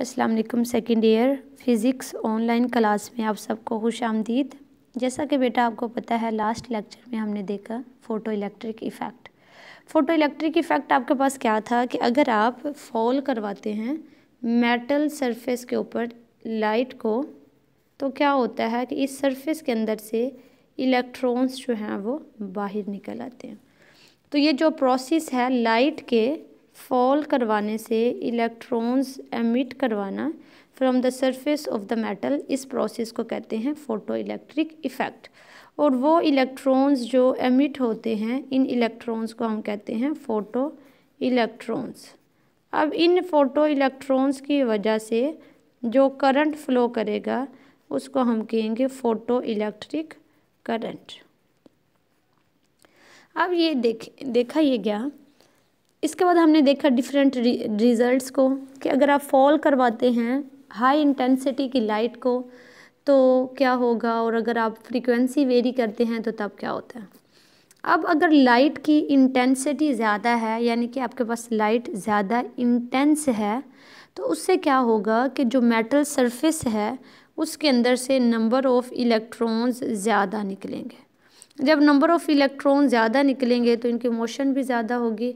अस्सलाम वालेकुम second year physics online class में आप सबको खुश आमदीद जैसा कि बेटा आपको पता है लास्ट लेक्चर में हमने देखा photo electric effect photo electric effect आपके पास क्या था कि अगर आप फॉल करवाते हैं मेटल सरफेस के ऊपर लाइट को तो क्या होता है कि इस सरफेस के अंदर से इलेक्ट्रॉन्स जो हैं वो बाहर निकल आते हैं तो ये जो प्रोसेस है लाइट के फॉल करवाने से इलेक्ट्रॉन्स एमिट करवाना from the surface of the metal इस प्रोसेस को कहते हैं फ़ोटो इलेक्ट्रिक इफ़ेक्ट और वो इलेक्ट्रॉन्स जो एमिट होते हैं इन इलेक्ट्रॉन्स को हम कहते हैं फ़ोटो इलेक्ट्रॉन्स अब इन फ़ोटो इलेक्ट्रॉन्स की वजह से जो करंट फ्लो करेगा उसको हम कहेंगे फ़ोटो इलेक्ट्रिक करंट अब ये देख देखा ये गया इसके बाद हमने देखा डिफरेंट रिज़ल्ट्स को कि अगर आप फॉल करवाते हैं हाई इंटेंसिटी की लाइट को तो क्या होगा और अगर आप फ्रीक्वेंसी वेरी करते हैं तो तब क्या होता है अब अगर लाइट की इंटेंसिटी ज़्यादा है यानी कि आपके पास लाइट ज़्यादा इंटेंस है तो उससे क्या होगा कि जो मेटल सरफेस है उसके अंदर से नंबर ऑफ़ इलेक्ट्रॉन्स ज़्यादा निकलेंगे जब नंबर ऑफ़ इलेक्ट्रॉन ज़्यादा निकलेंगे तो इनकी मोशन भी ज़्यादा होगी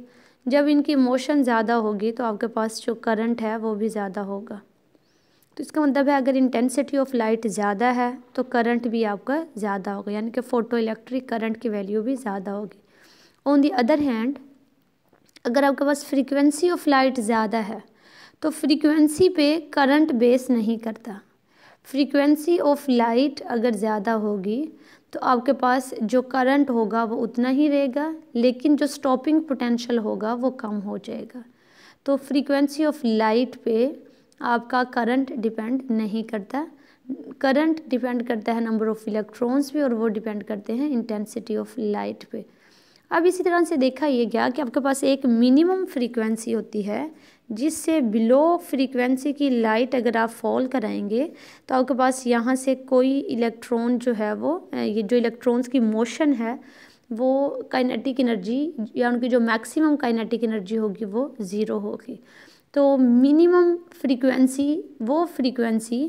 जब इनकी मोशन ज़्यादा होगी तो आपके पास जो करंट है वो भी ज़्यादा होगा तो इसका मतलब है अगर इंटेंसिटी ऑफ लाइट ज़्यादा है तो करंट भी आपका ज़्यादा होगा यानी कि फ़ोटो इलेक्ट्रिक करंट की वैल्यू भी ज़्यादा होगी ऑन दी अदर हैंड अगर आपके पास फ्रीक्वेंसी ऑफ लाइट ज़्यादा है तो फ्रीक्वेंसी पे करंट बेस नहीं करता फ्रीक्वेंसी ऑफ लाइट अगर ज़्यादा होगी तो आपके पास जो करंट होगा वो उतना ही रहेगा लेकिन जो स्टॉपिंग पोटेंशियल होगा वो कम हो जाएगा तो फ्रीक्वेंसी ऑफ लाइट पे आपका करंट डिपेंड नहीं करता करंट डिपेंड करता है नंबर ऑफ़ इलेक्ट्रॉन्स पे और वो डिपेंड करते हैं इंटेंसिटी ऑफ लाइट पे अब इसी तरह से देखा ये गया कि आपके पास एक मिनिमम फ्रीक्वेंसी होती है जिससे बिलो फ्रीक्वेंसी की लाइट अगर आप फॉल कराएंगे तो आपके पास यहाँ से कोई इलेक्ट्रॉन जो है वो ये जो इलेक्ट्रॉन्स की मोशन है वो काइनेटिक एनर्जी या उनकी जो मैक्सिमम काइनेटिक एनर्जी होगी वो ज़ीरो होगी तो मिनिमम फ्रीक्वेंसी वो फ्रीक्वेंसी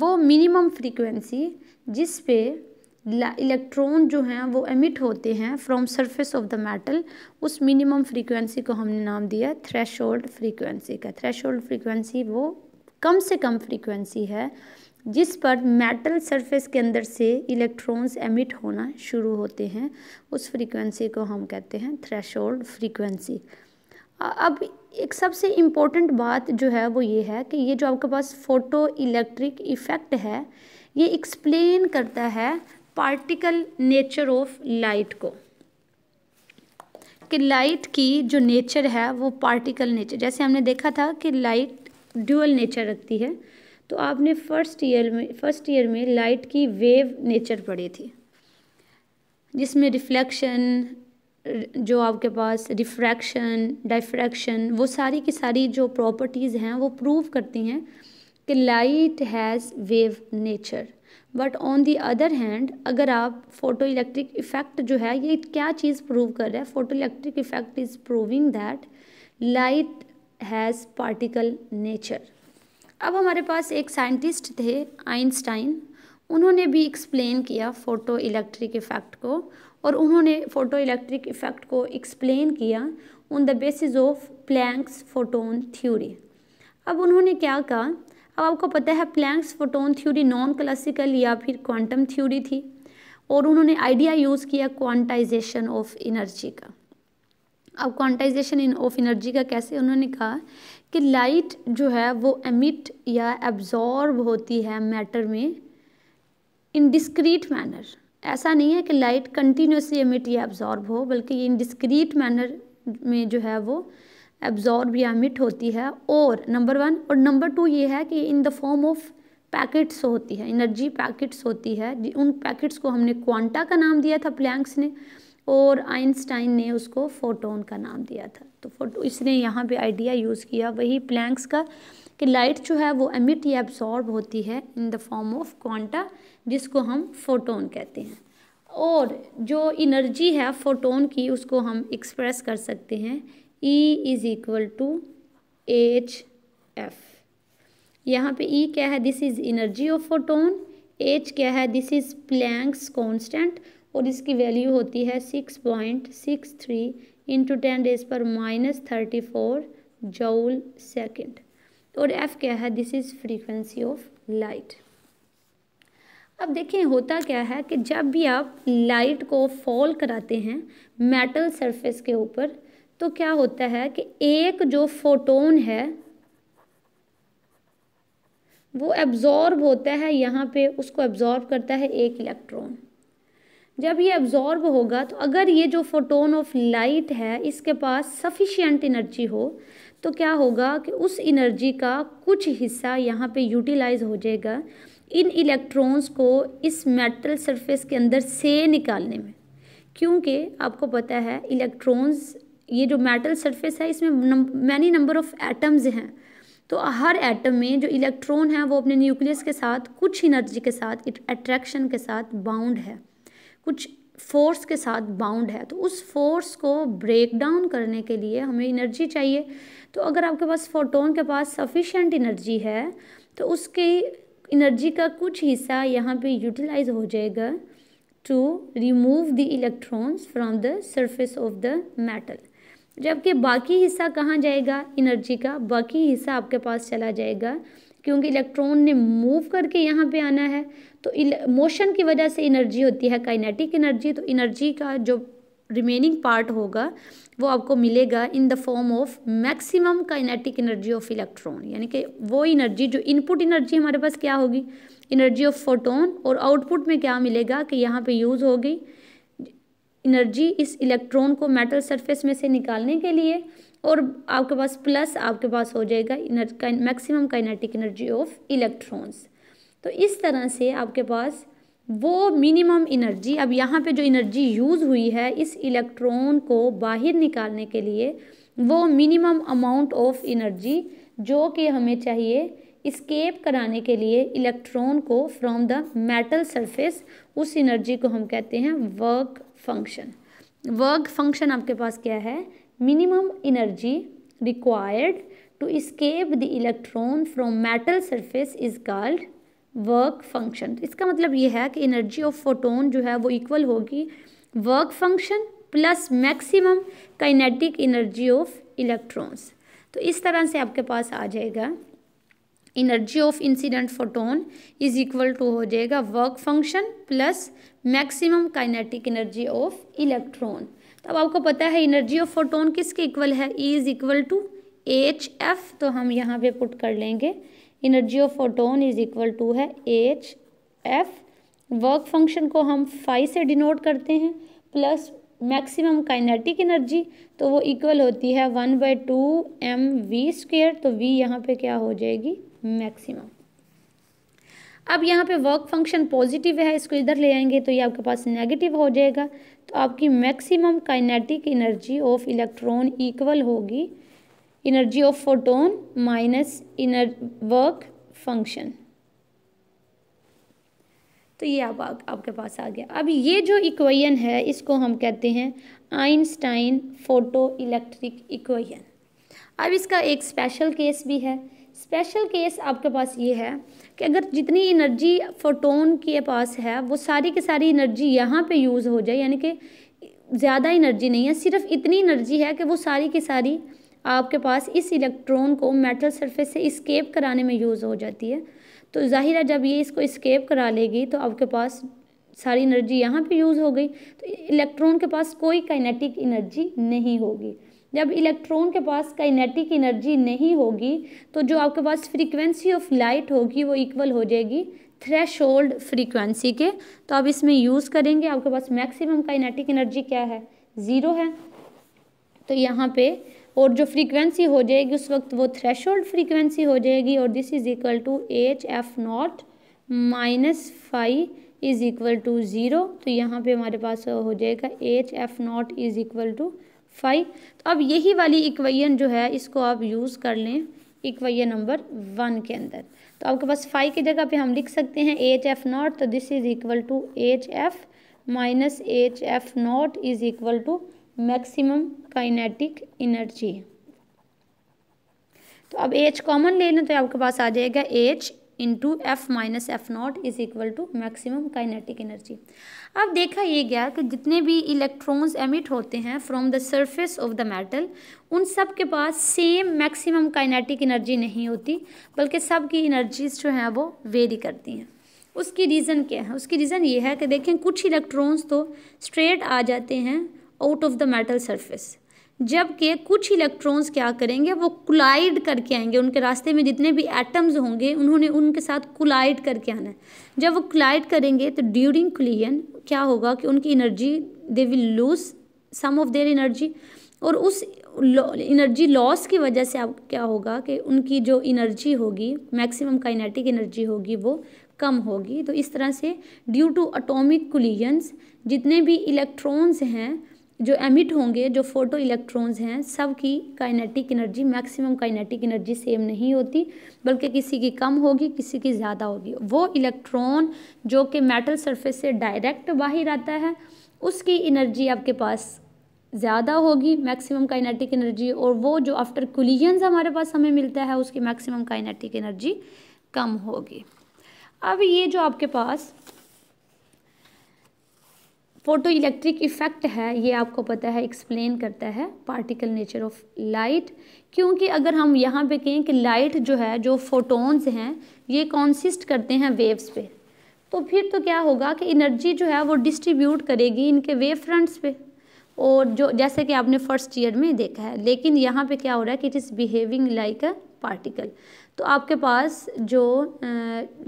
वो मिनिमम फ्रीक्वेंसी जिस पे इलेक्ट्रॉन जो हैं वो एमिट होते हैं from surface of the metal उस मिनिमम फ्रीक्वेंसी को हमने नाम दिया थ्रेश होल्ड फ्रीक्वेंसी का थ्रेश होल्ड फ्रीक्वेंसी वो कम से कम फ्रीक्वेंसी है जिस पर मेटल सरफेस के अंदर से इलेक्ट्रॉन्स एमिट होना शुरू होते हैं उस फ्रीक्वेंसी को हम कहते हैं थ्रेश होल्ड फ्रीक्वेंसी अब एक सबसे इम्पोर्टेंट बात जो है वो ये है कि ये जो आपके पास फोटो इलेक्ट्रिक इफ़ेक्ट है ये एक्सप्लेन करता है पार्टिकल नेचर ऑफ लाइट को कि लाइट की जो नेचर है वो पार्टिकल नेचर जैसे हमने देखा था कि लाइट ड्यूअल नेचर रखती है तो आपने फर्स्ट ईयर में फर्स्ट ईयर में लाइट की वेव नेचर पढ़ी थी जिसमें रिफ्लेक्शन जो आपके पास रिफ्रैक्शन डाइफ्रैक्शन वो सारी की सारी जो प्रॉपर्टीज़ हैं वो प्रूव करती हैं कि light has wave nature but on the other hand अगर आप फोटो इलेक्ट्रिक इफ़ेक्ट जो है ये क्या चीज़ प्रूव कर रहा है photoelectric effect is proving that light has particle nature अब हमारे पास एक साइंटिस्ट थे आइंस्टाइन उन्होंने भी एक्सप्लेन किया फ़ोटो इलेक्ट्रिक इफ़ेक्ट को और उन्होंने फ़ोटो इलेक्ट्रिक इफ़ेक्ट को एक्सप्लेन किया on the basis of Planck's photon theory अब उन्होंने क्या कहा अब आपको पता है Planck's photon theory non classical या फिर क्वांटम थ्योरी थी और उन्होंने आइडिया यूज़ किया क्वांटाइजेशन ऑफ एनर्जी का अब क्वांटाइजेशन इन ऑफ एनर्जी का कैसे उन्होंने कहा कि लाइट जो है वो एमिट या एब्जॉर्ब होती है मैटर में इन डिस्क्रीट मैनर ऐसा नहीं है कि लाइट कंटिन्यूसली एमिट या एब्जॉर्ब हो बल्कि ये इन डिस्क्रीट मैनर में जो है वो एब्जॉर्ब या मिट होती है और नंबर वन और नंबर टू ये है कि in the form of packets होती है एनर्जी पैकेट्स होती है उन पैकेट्स को हमने क्वांटा का नाम दिया था प्लैंक्स ने और आइंस्टाइन ने उसको फोटोन का नाम दिया था तो फोटो इसने यहाँ पे आइडिया यूज़ किया वही प्लैंक्स का कि लाइट जो है वो एमिट या एब्जॉर्ब होती है in the form of quanta जिसको हम फोटोन कहते हैं और जो इनर्जी है फोटोन की उसको हम एक्सप्रेस कर सकते हैं E is equal to H F यहाँ पे ई e क्या है this is energy of photon H क्या है दिस इज़ प्लैंक्स कॉन्स्टेंट और इसकी वैल्यू होती है six point six three into ten raise पर minus thirty four joule second और एफ क्या है this is frequency of light अब देखें होता क्या है कि जब भी आप लाइट को फॉल कराते हैं मेटल सरफेस के ऊपर तो क्या होता है कि एक जो फोटोन है वो एब्ज़ॉर्ब होता है यहाँ पे उसको एब्ज़ॉर्ब करता है एक इलेक्ट्रॉन जब ये एब्ज़ॉर्ब होगा तो अगर ये जो फोटोन ऑफ लाइट है इसके पास सफिशियंट एनर्जी हो तो क्या होगा कि उस एनर्जी का कुछ हिस्सा यहाँ पे यूटिलाइज हो जाएगा इन इलेक्ट्रॉन्स को इस मेटल सरफेस के अंदर से निकालने में क्योंकि आपको पता है इलेक्ट्रॉन्स ये जो मेटल सरफेस है इसमें मैनी नंबर ऑफ एटम्स हैं तो हर एटम में जो इलेक्ट्रॉन है वो अपने न्यूक्लियस के साथ कुछ एनर्जी के साथ अट्रैक्शन के साथ बाउंड है कुछ फोर्स के साथ बाउंड है तो उस फोर्स को ब्रेक डाउन करने के लिए हमें एनर्जी चाहिए तो अगर आपके पास फोटोन के पास सफिशेंट एनर्जी है तो उसकी एनर्जी का कुछ हिस्सा यहाँ पे यूटिलाइज हो जाएगा to remove the electrons from the surface of the metal जबकि बाकी हिस्सा कहाँ जाएगा एनर्जी का बाकी हिस्सा आपके पास चला जाएगा क्योंकि इलेक्ट्रॉन ने मूव करके यहाँ पे आना है तो मोशन की वजह से एनर्जी होती है काइनेटिक एनर्जी तो एनर्जी का जो रिमेनिंग पार्ट होगा वो आपको मिलेगा in the form of maximum kinetic energy of electron यानी कि वो एनर्जी जो इनपुट एनर्जी हमारे पास क्या होगी एनर्जी ऑफ फोटोन और आउटपुट में क्या मिलेगा कि यहाँ पे यूज़ होगी एनर्जी इस इलेक्ट्रॉन को मेटल सरफेस में से निकालने के लिए और आपके पास प्लस आपके पास हो जाएगा maximum kinetic energy of electrons तो इस तरह से आपके पास वो मिनिमम एनर्जी अब यहाँ पे जो एनर्जी यूज़ हुई है इस इलेक्ट्रॉन को बाहर निकालने के लिए वो मिनिमम अमाउंट ऑफ एनर्जी जो कि हमें चाहिए इस्केप कराने के लिए इलेक्ट्रॉन को फ्रॉम द मेटल सरफेस उस एनर्जी को हम कहते हैं वर्क फंक्शन वर्क फंक्शन आपके पास क्या है minimum energy required to escape the electron from metal surface is called work function इसका मतलब ये है कि एनर्जी ऑफ फोटोन जो है वो इक्वल होगी work function plus maximum kinetic energy of electrons तो इस तरह से आपके पास आ जाएगा energy of incident photon is equal to हो जाएगा work function plus maximum kinetic energy of electron तो अब आपको पता है एनर्जी ऑफ फोटोन किसके इक्वल है E is equal to H F तो हम यहाँ पे पुट कर लेंगे energy of photon is equal to है एच एफ वर्क फंक्शन को हम फाइव से डिनोट करते हैं प्लस मैक्सिमम काइनेटिक एनर्जी तो वो इक्वल होती है one by two M V square तो वी यहाँ पे क्या हो जाएगी मैक्सिमम अब यहाँ पे वर्क फंक्शन पॉजिटिव है इसको इधर ले आएंगे तो ये आपके पास नेगेटिव हो जाएगा तो आपकी maximum kinetic energy of electron equal होगी energy of photon minus inner work function तो ये आप, आप आपके पास आ गया अब ये जो इक्वेशन है इसको हम कहते हैं आइंस्टाइन फोटो इलेक्ट्रिक इक्वेशन अब इसका एक स्पेशल केस भी है स्पेशल केस आपके पास ये है कि अगर जितनी एनर्जी फोटोन के पास है वो सारी की सारी एनर्जी यहाँ पे यूज़ हो जाए यानी कि ज़्यादा एनर्जी नहीं है सिर्फ इतनी एनर्जी है कि वो सारी की सारी आपके पास इस इलेक्ट्रॉन को मेटल सरफेस से इस्केप कराने में यूज़ हो जाती है तो जाहिर है जब ये इसको इस्केप करा लेगी तो आपके पास सारी एनर्जी यहाँ पे यूज़ हो गई तो इलेक्ट्रॉन के पास कोई काइनेटिक एनर्जी नहीं होगी जब इलेक्ट्रॉन के पास काइनेटिक एनर्जी नहीं होगी तो जो आपके पास फ्रीक्वेंसी ऑफ लाइट होगी वो इक्वल हो जाएगी थ्रेश होल्ड फ्रीक्वेंसी के तो आप इसमें यूज़ करेंगे आपके पास मैक्सिमम काइनेटिक एनर्जी क्या है ज़ीरो है तो यहाँ पे और जो फ्रीक्वेंसी हो जाएगी उस वक्त वो थ्रेश होल्ड फ्रीक्वेंसी हो जाएगी और this is equal to H F nought minus phi is equal to zero तो यहाँ पे हमारे पास हो जाएगा H F nought is equal to phi तो अब यही वाली इक्वेशन जो है इसको आप यूज़ कर लें इक्वेशन नंबर वन के अंदर तो आपके पास फाइव की जगह पे हम लिख सकते हैं एच एफ नॉट तो this is equal to H F minus H F nought is equal to maximum kinetic energy तो अब एच कॉमन ले लें तो आपके पास आ जाएगा H into F minus F nought is equal to maximum kinetic energy अब देखा ये गया कि जितने भी इलेक्ट्रॉन्स एमिट होते हैं from the surface of the metal उन सब के पास सेम मैक्सिमम काइनेटिक एनर्जी नहीं होती बल्कि सब की एनर्जीज जो हैं वो वेरी करती हैं उसकी रीज़न क्या है उसकी रीज़न ये है कि देखें कुछ इलेक्ट्रॉन्स तो स्ट्रेट आ जाते हैं out of the metal surface जबकि कुछ इलेक्ट्रॉन्स क्या करेंगे वो क्लाइड करके आएंगे उनके रास्ते में जितने भी एटम्स होंगे उन्होंने उनके साथ क्लाइड करके आना है जब वो क्लाइड करेंगे तो ड्यूरिंग क्लियन क्या होगा कि उनकी energy they will lose some of their energy और उस एनर्जी लॉस की वजह से आप क्या होगा कि उनकी जो एनर्जी होगी मैक्सिमम काइनेटिक एनर्जी होगी वो कम होगी तो इस तरह से ड्यू टू अटोमिक कुलियंस जितने भी इलेक्ट्रॉन्स हैं जो एमिट होंगे जो फोटो इलेक्ट्रॉन्स हैं सब की kinetic energy maximum kinetic energy same नहीं होती बल्कि किसी की कम होगी किसी की ज़्यादा होगी वो इलेक्ट्रॉन जो कि मेटल सरफेस से डायरेक्ट बाहर आता है उसकी एनर्जी आपके पास ज़्यादा होगी मैक्सिमम काइनेटिक एनर्जी और वो जो आफ्टर कुलियन हमारे पास हमें मिलता है उसकी मैक्सिमम काइनेटिक एनर्जी कम होगी अब ये जो आपके पास फोटो इलेक्ट्रिक इफ़ेक्ट है ये आपको पता है एक्सप्लेन करता है पार्टिकल नेचर ऑफ लाइट क्योंकि अगर हम यहाँ पे कहें कि लाइट जो है जो फोटोन्स हैं ये कॉन्सिस्ट करते हैं वेव्स पे तो फिर तो क्या होगा कि एनर्जी जो है वो डिस्ट्रीब्यूट करेगी इनके वेव फ्रंट्स पे और जो जैसे कि आपने फर्स्ट ईयर में देखा है लेकिन यहाँ पे क्या हो रहा है कि it is behaving like a particle तो आपके पास जो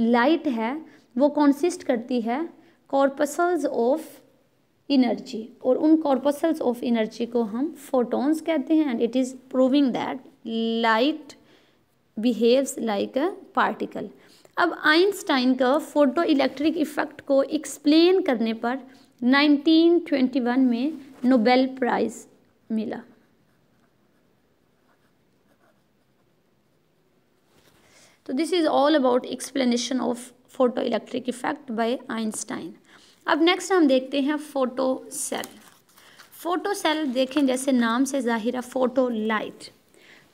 लाइट है वो कॉन्सिस्ट करती है कॉर्पसल्स ऑफ इनर्जी और उन कॉर्पसल्स ऑफ इनर्जी को हम फोटोन्स कहते हैं and it is proving that light behaves like a particle अब आइंस्टाइन का फोटो इलेक्ट्रिक इफेक्ट को एक्सप्लेन करने पर 1921 में नोबेल प्राइज़ मिला तो this is all about explanation of photo electric effect by Einstein अब नेक्स्ट हम देखते हैं फोटो सेल फोटो सेल देखें जैसे नाम से ज़ाहिर है फोटो लाइट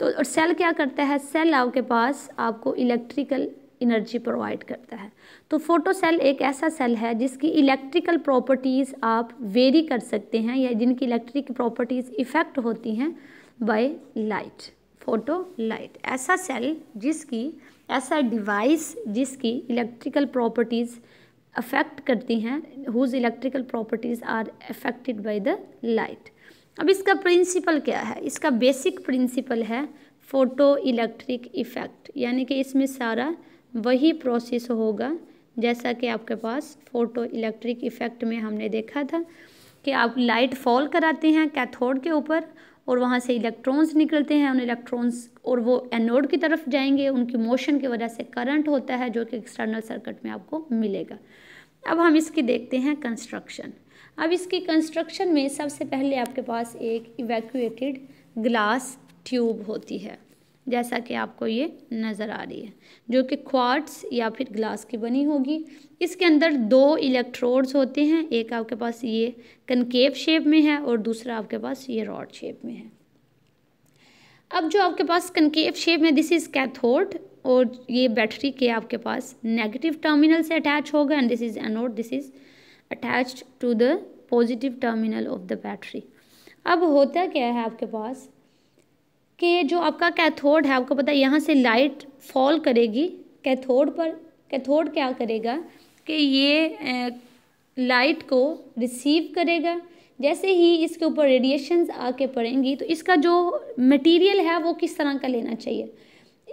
तो और सेल क्या करता है सेल आपके पास आपको इलेक्ट्रिकल इनर्जी प्रोवाइड करता है तो फोटो सेल एक ऐसा सेल है जिसकी इलेक्ट्रिकल प्रॉपर्टीज़ आप वेरी कर सकते हैं या जिनकी इलेक्ट्रिक प्रॉपर्टीज़ इफ़ेक्ट होती हैं बाय लाइट फोटो लाइट ऐसा सेल जिसकी ऐसा डिवाइस जिसकी इलेक्ट्रिकल प्रॉपर्टीज़ अफेक्ट करती हैं whose electrical properties are affected by the light अब इसका प्रिंसिपल क्या है इसका बेसिक प्रिंसिपल है फ़ोटो इलेक्ट्रिक इफ़ेक्ट यानी कि इसमें सारा वही प्रोसेस होगा जैसा कि आपके पास फ़ोटो इलेक्ट्रिक इफ़ेक्ट में हमने देखा था कि आप लाइट फॉल कराते हैं कैथोड के ऊपर और वहाँ से इलेक्ट्रॉन्स निकलते हैं उन इलेक्ट्रॉन्स और वो एनोड की तरफ जाएंगे उनकी मोशन की वजह से करंट होता है जो कि एक्सटर्नल सर्किट में आपको मिलेगा अब हम इसकी देखते हैं कंस्ट्रक्शन अब इसकी कंस्ट्रक्शन में सबसे पहले आपके पास एक इवैक्यूएटेड ग्लास ट्यूब होती है जैसा कि आपको ये नज़र आ रही है जो कि क्वार्ट्स या फिर ग्लास की बनी होगी इसके अंदर दो इलेक्ट्रोड्स होते हैं एक आपके पास ये कनकेव शेप में है और दूसरा आपके पास ये रॉड शेप में है अब जो आपके पास कनकेव शेप में दिस इज़ कैथोड और ये बैटरी के आपके पास नेगेटिव टर्मिनल से अटैच होगा and this is anode this is attached to the positive terminal of the battery अब होता क्या है आपके पास कि जो आपका कैथोड है आपको पता है यहाँ से लाइट फॉल करेगी कैथोड पर कैथोड क्या करेगा कि ये लाइट को रिसीव करेगा जैसे ही इसके ऊपर रेडिएशंस आके पड़ेंगी तो इसका जो मटेरियल है वो किस तरह का लेना चाहिए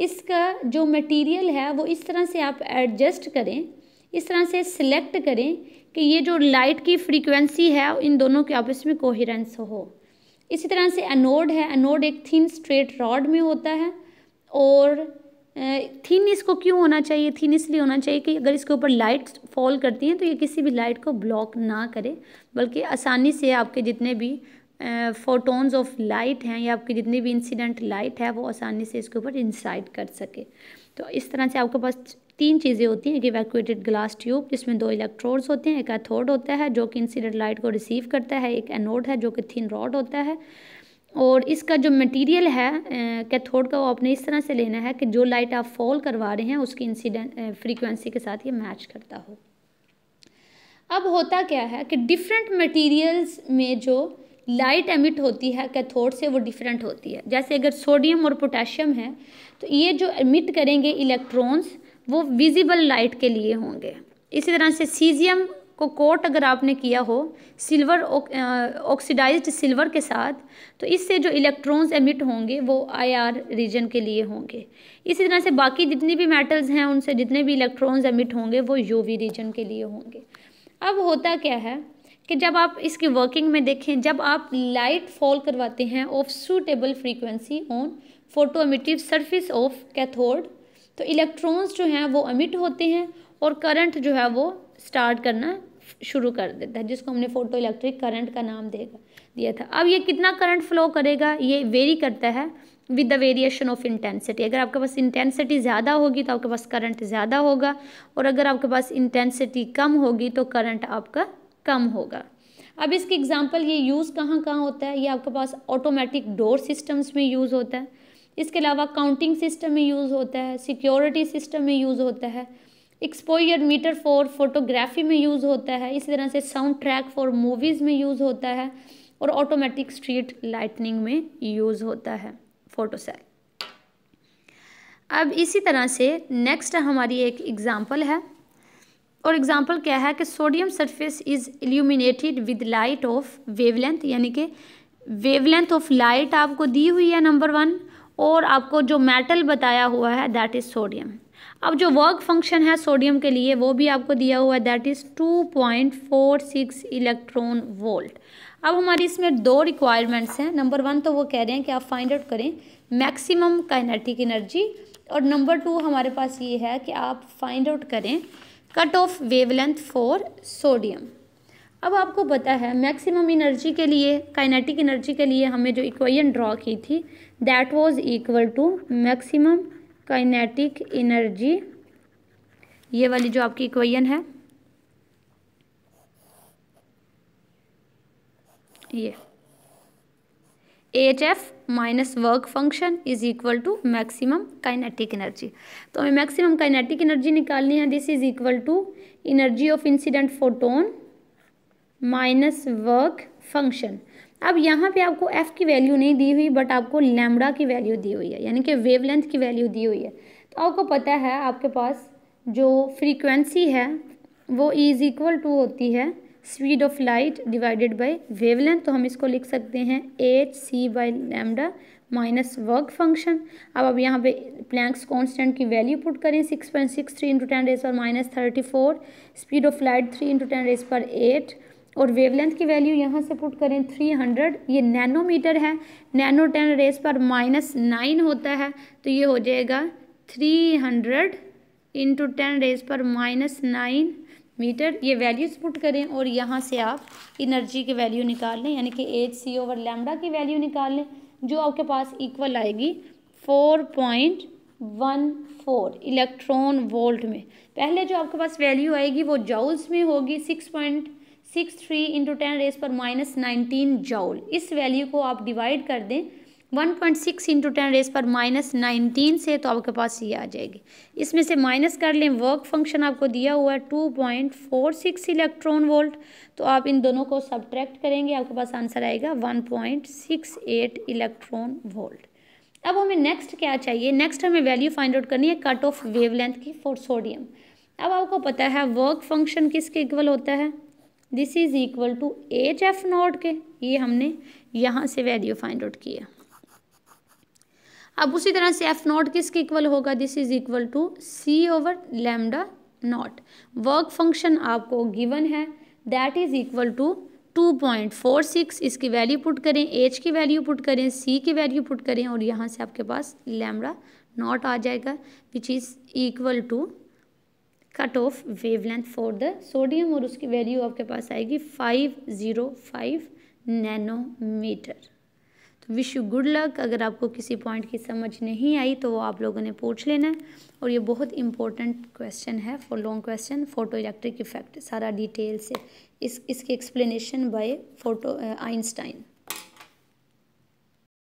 इसका जो मटेरियल है वो इस तरह से आप एडजस्ट करें इस तरह से सिलेक्ट करें कि ये जो लाइट की फ्रीक्वेंसी है इन दोनों के आपस में कोहिरेंस हो इसी तरह से एनोड है एनोड एक थिन स्ट्रेट रॉड में होता है और थिन इसको क्यों होना चाहिए थिन इसलिए होना चाहिए कि अगर इसके ऊपर लाइट फॉल करती हैं तो ये किसी भी लाइट को ब्लॉक ना करे बल्कि आसानी से आपके जितने भी फोटोन्स ऑफ लाइट हैं या आपके जितने भी इंसिडेंट लाइट है वो आसानी से इसके ऊपर इंसाइड कर सके तो इस तरह से आपके पास तीन चीज़ें होती हैं एक इवैक्यूएटेड ग्लास ट्यूब जिसमें दो इलेक्ट्रोड्स होते हैं एक एथोड होता है जो कि इंसिडेंट लाइट को रिसीव करता है एक एनोड है जो कि थिन रॉड होता है और इसका जो मटेरियल है कैथोड का वो आपने इस तरह से लेना है कि जो लाइट आप फॉल करवा रहे हैं उसकी इंसिडेंट फ्रीक्वेंसी के साथ ये मैच करता हो अब होता क्या है कि डिफरेंट मटेरियल्स में जो लाइट एमिट होती है कैथोड से वो डिफरेंट होती है जैसे अगर सोडियम और पोटेशियम है तो ये जो एमिट करेंगे इलेक्ट्रॉन्स वो विजिबल लाइट के लिए होंगे इसी तरह से सीजियम को कोट अगर आपने किया हो सिल्वर ऑक्सीडाइज्ड सिल्वर के साथ तो इससे जो इलेक्ट्रॉन्स एमिट होंगे वो आईआर रीजन के लिए होंगे इसी तरह से बाकी जितनी भी मेटल्स हैं उनसे जितने भी इलेक्ट्रॉन्स एमिट होंगे वो यूवी रीजन के लिए होंगे अब होता क्या है कि जब आप इसकी वर्किंग में देखें जब आप लाइट फॉल करवाते हैं of suitable frequency on photo emissive surface of cathode तो इलेक्ट्रॉन्स जो हैं वो अमिट होते हैं और करंट जो है वो स्टार्ट करना शुरू कर देता है जिसको हमने फोटो इलेक्ट्रिक करंट का नाम देगा दिया था अब ये कितना करंट फ्लो करेगा ये वेरी करता है with the variation of intensity अगर आपके पास इंटेंसिटी ज़्यादा होगी तो आपके पास करंट ज़्यादा होगा और अगर आपके पास इंटेंसिटी कम होगी तो करंट आपका कम होगा अब इसकी एग्जांपल ये यूज़ कहाँ कहाँ होता है ये आपके पास ऑटोमेटिक डोर सिस्टम्स में यूज़ होता है इसके अलावा काउंटिंग सिस्टम में यूज़ होता है सिक्योरिटी सिस्टम में यूज़ होता है एक्सपोयर मीटर फॉर फोटोग्राफी में यूज़ होता है इसी तरह से साउंड ट्रैक फॉर मूवीज़ में यूज़ होता है और ऑटोमेटिक स्ट्रीट लाइटनिंग में यूज़ होता है फ़ोटो सेल अब इसी तरह से नेक्स्ट हमारी एक एग्ज़ाम्पल है और एग्ज़ाम्पल क्या है कि sodium surface is illuminated with light of wavelength यानी कि वेवलेंथ ऑफ लाइट आपको दी हुई है नंबर वन और आपको जो मेटल बताया हुआ है दैट इज़ सोडियम अब जो वर्क फंक्शन है सोडियम के लिए वो भी आपको दिया हुआ है that is two point four six electron volt अब हमारी इसमें दो रिक्वायरमेंट्स हैं नंबर वन तो वो कह रहे हैं कि आप फाइंड आउट करें मैक्सिमम काइनेटिक एनर्जी और नंबर टू हमारे पास ये है कि आप फाइंड आउट करें cut off wavelength for sodium अब आपको पता है मैक्सिमम एनर्जी के लिए काइनेटिक एनर्जी के लिए हमने जो इक्वेशन ड्रॉ की थी that was equal to maximum kinetic energy ये वाली जो आपकी इक्वेशन है ये H F minus work function is equal to maximum kinetic energy तो हमें मैक्सिमम काइनेटिक एनर्जी निकालनी है this is equal to energy of incident photon minus work function अब यहाँ पे आपको f की वैल्यू नहीं दी हुई बट आपको लैमडा की वैल्यू दी हुई है यानी कि वेवलेंथ की वैल्यू दी हुई है तो आपको पता है आपके पास जो फ्रीक्वेंसी है वो इज इक्वल टू होती है speed of light divided by wavelength तो हम इसको लिख सकते हैं H C by lambda minus work function अब अब यहाँ पे प्लैंक्स कांस्टेंट की वैल्यू पुट करें six point six three into ten raise पर minus thirty four speed of light three into ten raise पर एट और वेवलेंथ की वैल्यू यहाँ से पुट करें 300 ये नैनोमीटर है नैनो टेन रेस पर माइनस नाइन होता है तो ये हो जाएगा 300 हंड्रेड इंटू टेन रेस पर माइनस नाइन मीटर ये वैल्यूज पुट करें और यहाँ से आप इनर्जी की वैल्यू निकाल लें यानी कि एच सी ओवर लैमडा की वैल्यू निकाल लें जो आपके पास इक्वल आएगी four point one four electron volt में पहले जो आपके पास वैल्यू आएगी वो जाउल्स में होगी six point six three into ten raise पर माइनस नाइनटीन जाउल इस वैल्यू को आप डिवाइड कर दें one point six into ten raise पर माइनस नाइनटीन से तो आपके पास ये आ जाएगी इसमें से माइनस कर लें वर्क फंक्शन आपको दिया हुआ है two point four six electron volt तो आप इन दोनों को सब्ट्रैक्ट करेंगे आपके पास आंसर आएगा one point six eight electron volt अब हमें नेक्स्ट क्या चाहिए नेक्स्ट हमें वैल्यू फाइंड आउट करनी है कट ऑफ वेवलेंथ की फॉर सोडियम अब आपको पता है वर्क फंक्शन किसके इक्वल होता है this is equal to H F naught के ये हमने यहाँ से वैल्यू फाइंड आउट किया अब उसी तरह से एफ नॉट किसके इक्वल होगा this is equal to C over lambda naught work function आपको गिवन है दैट इज इक्वल टू 2.46 इसकी वैल्यू पुट करें एच की वैल्यू पुट करें सी की वैल्यू पुट करें और यहाँ से आपके पास लैमड़ा नॉट आ जाएगा which is equal to 2.46 cut off wave length for the sodium और उसकी वैल्यू आपके पास आएगी फाइव ज़ीरो फाइव नैनोमीटर तो विश यू गुड लक अगर आपको किसी पॉइंट की समझ नहीं आई तो वो आप लोगों ने पूछ लेना है और ये बहुत इंपॉर्टेंट क्वेश्चन है for long question photo electric effect सारा डिटेल से इस इसकी एक्सप्लेनेशन बाय फोटो आइंस्टाइन